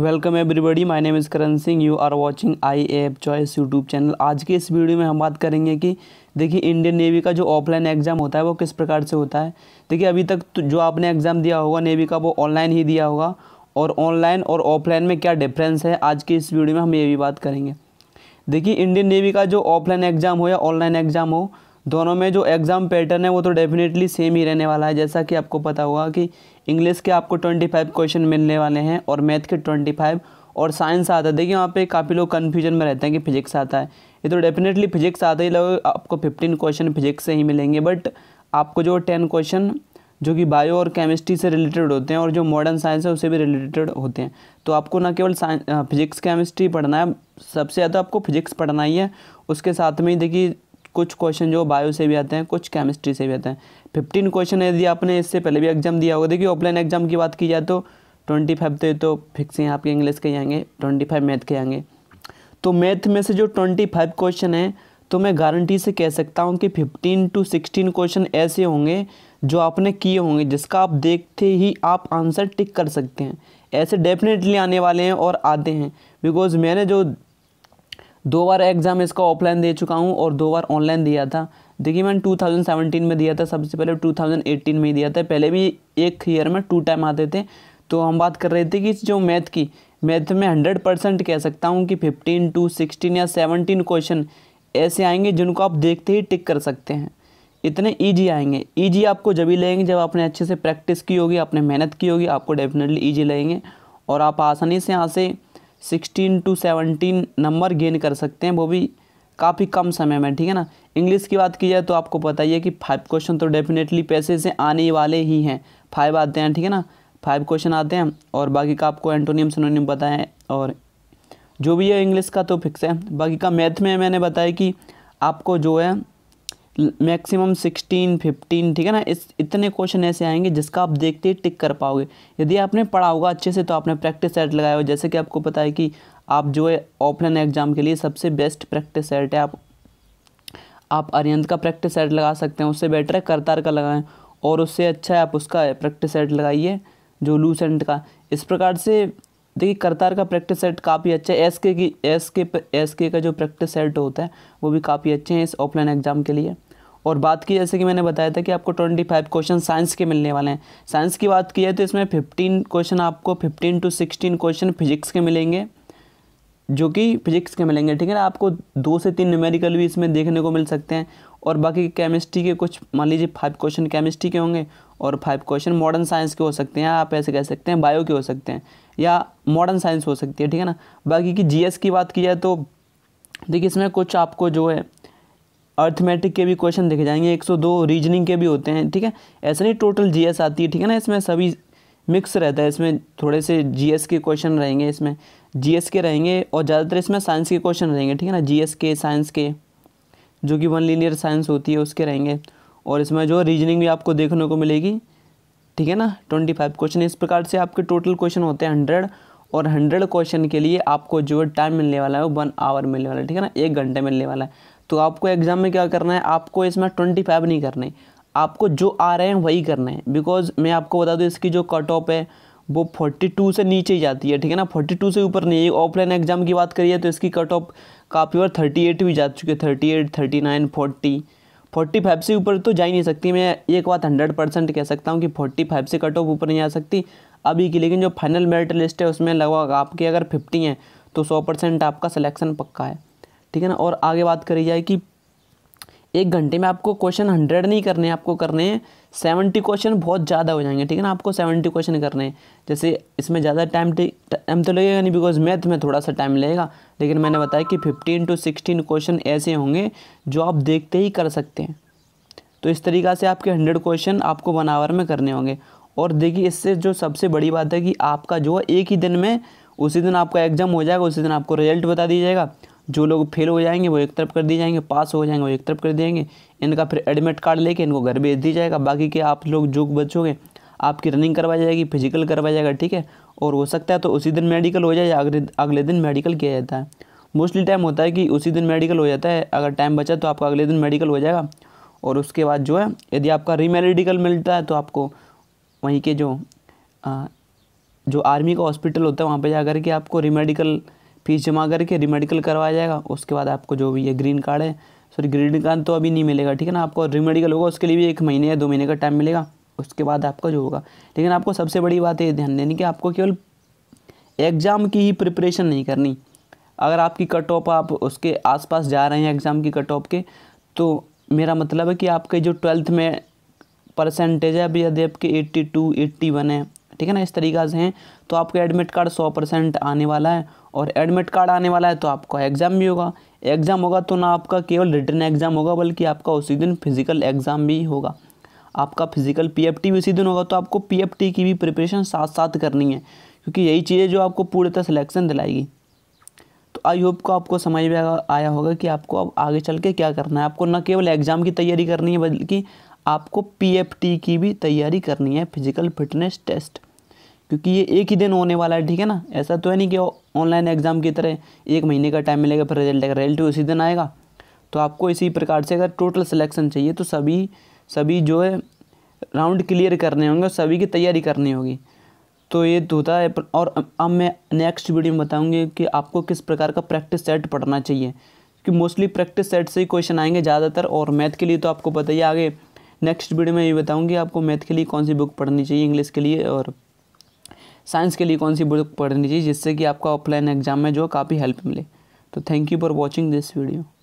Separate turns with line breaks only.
welcome everybody my name is Karan Singh you are watching I app choice YouTube channel आज के इस video में हम बात करेंगे कि देखिए इंडियन नेवी का जो ऑफलाइन एग्ज़ाम होता है वो किस प्रकार से होता है देखिए अभी तक तो जो आपने एग्ज़ाम दिया होगा नेवी का वो ऑनलाइन ही दिया होगा और ऑनलाइन और ऑफलाइन में क्या डिफरेंस है आज के इस वीडियो में हम ये भी बात करेंगे देखिए इंडियन नेवी का जो ऑफलाइन एग्ज़ाम हो या ऑनलाइन एग्ज़ाम हो दोनों में जो एग्ज़ाम पैटर्न है वो तो डेफिनेटली सेम ही रहने वाला है जैसा कि आपको पता होगा कि इंग्लिश के आपको ट्वेंटी फाइव क्वेश्चन मिलने वाले हैं और मैथ के ट्वेंटी फाइव और साइंस आता है देखिए वहाँ पे काफ़ी लोग कन्फ्यूजन में रहते हैं कि फिजिक्स आता है ये तो डेफिनेटली फिजिक्स आता ही लोग आपको फिफ्टीन क्वेश्चन फिजिक्स से ही मिलेंगे बट आपको जो टेन क्वेश्चन जो कि बायो और केमिस्ट्री से रिलेटेड होते हैं और जो मॉडर्न साइंस है उससे भी रिलेटेड होते हैं तो आपको ना केवल साइंस फिजिक्स केमिस्ट्री पढ़ना है सबसे ज़्यादा आपको फिजिक्स पढ़ना ही है उसके साथ में ही देखिए कुछ क्वेश्चन जो बायो से भी आते हैं कुछ केमिस्ट्री से भी आते हैं फिफ्टीन क्वेश्चन यदि आपने इससे पहले भी एग्जाम दिया होगा देखिए ऑफलाइन एग्जाम की बात की जाए तो ट्वेंटी फाइव थे तो फिक्स तो हैं आपके इंग्लिश के आएंगे ट्वेंटी फाइव मैथ के आएंगे तो मैथ में से जो ट्वेंटी फाइव क्वेश्चन हैं तो मैं गारंटी से कह सकता हूँ कि फिफ्टीन टू सिक्सटीन क्वेश्चन ऐसे होंगे जो आपने किए होंगे जिसका आप देखते ही आप आंसर टिक कर सकते हैं ऐसे डेफिनेटली आने वाले हैं और आते हैं बिकॉज मैंने जो दो बार एग्ज़ाम इसका ऑफलाइन दे चुका हूँ और दो बार ऑनलाइन दिया था देखिए मैंने 2017 में दिया था सबसे पहले 2018 में ही दिया था पहले भी एक ईयर में टू टाइम आते थे तो हम बात कर रहे थे कि जो मैथ की मैथ में हंड्रेड परसेंट कह सकता हूँ कि फिफ्टीन टू सिक्सटीन या सेवनटीन क्वेश्चन ऐसे आएंगे जिनको आप देखते ही टिक कर सकते हैं इतने ईजी आएंगे ईजी आपको जब ही लगेंगे जब आपने अच्छे से प्रैक्टिस की होगी आपने मेहनत की होगी आपको डेफिनेटली ईजी लगेंगे और आप आसानी से यहाँ से sixteen to seventeen number gain कर सकते हैं वो भी काफ़ी कम समय में ठीक है ना इंग्लिश की बात की जाए तो आपको पता ही है कि फाइव क्वेश्चन तो डेफिनेटली पैसे से आने वाले ही हैं फाइव आते हैं ठीक है ना फाइव क्वेश्चन आते हैं और बाकी का आपको एंटोनियम सनोनियम पता है और जो भी है इंग्लिश का तो फिक्स है बाकी का मैथ में मैंने बताया कि आपको जो है मैक्सिमम सिक्सटीन फिफ्टीन ठीक है ना इस इतने क्वेश्चन ऐसे आएंगे जिसका आप देखते ही टिक कर पाओगे यदि आपने पढ़ा होगा अच्छे से तो आपने प्रैक्टिस सेट लगाया हो जैसे कि आपको पता है कि आप जो है ऑफलाइन एग्जाम के लिए सबसे बेस्ट प्रैक्टिस सेट है आप आप अरियंत का प्रैक्टिस सेट लगा सकते हैं उससे बेटर है करतार का लगाएं और उससे अच्छा है आप उसका प्रैक्टिस सेट लगाइए जो लूसेंट का इस प्रकार से देखिए करतार का प्रैक्टिस सेट काफ़ी अच्छा है एस के की एस के एस के का जो प्रैक्टिस सेट होता है वो भी काफ़ी अच्छे हैं इस ऑफलाइन एग्ज़ाम के लिए और बात की जैसे कि मैंने बताया था कि आपको ट्वेंटी फाइव क्वेश्चन साइंस के मिलने वाले हैं साइंस की बात की है तो इसमें फिफ्टीन क्वेश्चन आपको fifteen to sixteen question physics के मिलेंगे जो कि फिजिक्स के मिलेंगे ठीक है ना आपको दो से तीन न्यूमेरिकल भी इसमें देखने को मिल सकते हैं और बाकी केमिस्ट्री के कुछ मान लीजिए फाइव क्वेश्चन केमिस्ट्री के होंगे और फाइव क्वेश्चन मॉडर्न साइंस के हो सकते हैं आप ऐसे कह सकते हैं बायो के हो सकते हैं या मॉडर्न साइंस हो सकती है ठीक है ना बाकी की जी की बात की जाए तो देखिए इसमें कुछ आपको जो है अर्थमेटिक के भी क्वेश्चन देखे जाएंगे 102 रीजनिंग के भी होते हैं ठीक है ऐसा नहीं टोटल जीएस आती है ठीक है ना इसमें सभी मिक्स रहता है इसमें थोड़े से जीएस के क्वेश्चन रहेंगे इसमें जीएस के रहेंगे और ज़्यादातर इसमें साइंस के क्वेश्चन रहेंगे ठीक है ना एस के साइंस के जो कि वन लीनियर साइंस होती है उसके रहेंगे और इसमें जो रीजनिंग भी आपको देखने को मिलेगी ठीक है ना ट्वेंटी फाइव क्वेश्चन इस प्रकार से आपके टोटल क्वेश्चन होते हैं हंड्रेड और हंड्रेड क्वेश्चन के लिए आपको जो टाइम मिलने वाला है वो वन आवर मिलने वाला है ठीक है ना एक घंटे मिलने वाला है तो आपको एग्ज़ाम में क्या करना है आपको इसमें ट्वेंटी फाइव नहीं करने आपको जो आ रहे हैं वही करना है बिकॉज मैं आपको बता दूँ इसकी जो कट ऑफ है वो फोर्टी टू से नीचे ही जाती है ठीक है ना फोर्टी टू से ऊपर नहीं है ऑफलाइन एग्ज़ाम की बात करिए तो इसकी कट ऑफ काफ़ी और थर्टी एट भी जा चुकी है thirty eight thirty nine forty forty five से ऊपर तो जा ही नहीं सकती मैं एक बात हंड्रेड परसेंट कह सकता हूँ कि फोर्टी फाइव से कट ऑफ ऊपर नहीं आ सकती अभी की लेकिन जो फाइनल मेरिट लिस्ट है उसमें लगभग आपके अगर फिफ्टी हैं तो सौ परसेंट आपका सिलेक्शन पक्का है ठीक है ना और आगे बात करी जाए कि एक घंटे में आपको क्वेश्चन हंड्रेड नहीं करने आपको करने हैं सेवेंटी क्वेश्चन बहुत ज़्यादा हो जाएंगे ठीक है ना आपको सेवेंटी क्वेश्चन करने हैं जैसे इसमें ज़्यादा टाइम टाइम तो लगेगा नहीं बिकॉज मैथ में थोड़ा सा टाइम लगेगा लेकिन मैंने बताया कि फिफ्टीन टू सिक्सटीन क्वेश्चन ऐसे होंगे जो आप देखते ही कर सकते हैं तो इस तरीक़ा से आपके हंड्रेड क्वेश्चन आपको वन आवर में करने होंगे और देखिए इससे जो सबसे बड़ी बात है कि आपका जो है एक ही दिन में उसी दिन आपका एग्ज़ाम हो जाएगा उसी दिन आपको रिजल्ट बता दिया जाएगा जो लोग फेल हो जाएंगे वो एक तरफ कर दिए जाएंगे पास हो जाएंगे वो एक तरफ कर देंगे इनका फिर एडमिट कार्ड लेके इनको घर भेज दिया जाएगा बाकी के आप लोग जो बचोगे आपकी रनिंग करवाई जाएगी फिजिकल करवाया जाएगा ठीक है और हो सकता है तो उसी दिन मेडिकल हो जाए या अगले अगले दिन मेडिकल किया जाता है मोस्टली टाइम होता है कि उसी दिन मेडिकल हो जाता है अगर टाइम बचा तो आपका अगले दिन मेडिकल हो जाएगा और उसके बाद जो है यदि आपका रीमेडिकल मिलता है तो आपको वहीं के जो आ, जो आर्मी का हॉस्पिटल होता है वहाँ पर जा कर के आपको रीमेडिकल फीस जमा करके रिमेडिकल करवाया जाएगा उसके बाद आपको जो भी ये ग्रीन कार्ड है सॉरी ग्रीन कार्ड तो अभी नहीं मिलेगा ठीक है ना आपको रिमेडिकल होगा उसके लिए भी एक महीने या दो महीने का टाइम मिलेगा उसके बाद आपका जो होगा लेकिन आपको सबसे बड़ी बात है ध्यान देनी कि आपको केवल एग्ज़ाम की ही प्रिपरेशन नहीं करनी अगर आपकी कट ऑफ आप उसके आसपास जा रहे हैं एग्ज़ाम की कट ऑफ के तो मेरा मतलब है कि आपके जो ट्वेल्थ में परसेंटेज है अभी यदि आपके एट्टी टू एट्टी वन है ठीक है ना इस तरीक़ा से हैं तो आपका एडमिट कार्ड सौ परसेंट आने वाला है और एडमिट कार्ड आने वाला है तो आपका एग्ज़ाम भी होगा एग्ज़ाम होगा तो ना आपका केवल रिटर्न एग्ज़ाम होगा बल्कि आपका उसी दिन फिज़िकल एग्ज़ाम भी होगा आपका फिज़िकल पी भी उसी दिन होगा तो आपको पी की भी प्रिपरेशन साथ साथ करनी है क्योंकि यही चीज़ें जो आपको तरह सिलेक्शन दिलाएगी तो आई होप को आपको समझ में आया होगा कि आपको अब आगे चल के क्या करना है आपको न केवल एग्ज़ाम की तैयारी करनी है बल्कि आपको पीएफटी की भी तैयारी करनी है फिज़िकल फिटनेस टेस्ट क्योंकि ये एक ही दिन होने वाला है ठीक है ना ऐसा तो है नहीं कि ऑनलाइन एग्ज़ाम की तरह एक महीने का टाइम मिलेगा फिर रिजल्ट आएगा रिजल्ट उसी दिन आएगा तो आपको इसी प्रकार से अगर टोटल सिलेक्शन चाहिए तो सभी सभी जो है राउंड क्लियर करने होंगे और सभी की तैयारी करनी होगी तो ये तो होता है और अब मैं नेक्स्ट वीडियो में बताऊँगी कि आपको किस प्रकार का प्रैक्टिस सेट पढ़ना चाहिए क्योंकि मोस्टली प्रैक्टिस सेट से ही क्वेश्चन आएंगे ज़्यादातर और मैथ के लिए तो आपको पता ही आगे नेक्स्ट वीडियो में ये बताऊँगी आपको मैथ के लिए कौन सी बुक पढ़नी चाहिए इंग्लिश के लिए और साइंस के लिए कौन सी बुक पढ़नी चाहिए जिससे कि आपका ऑफलाइन एग्जाम में जो काफ़ी हेल्प मिले तो thank you for watching this video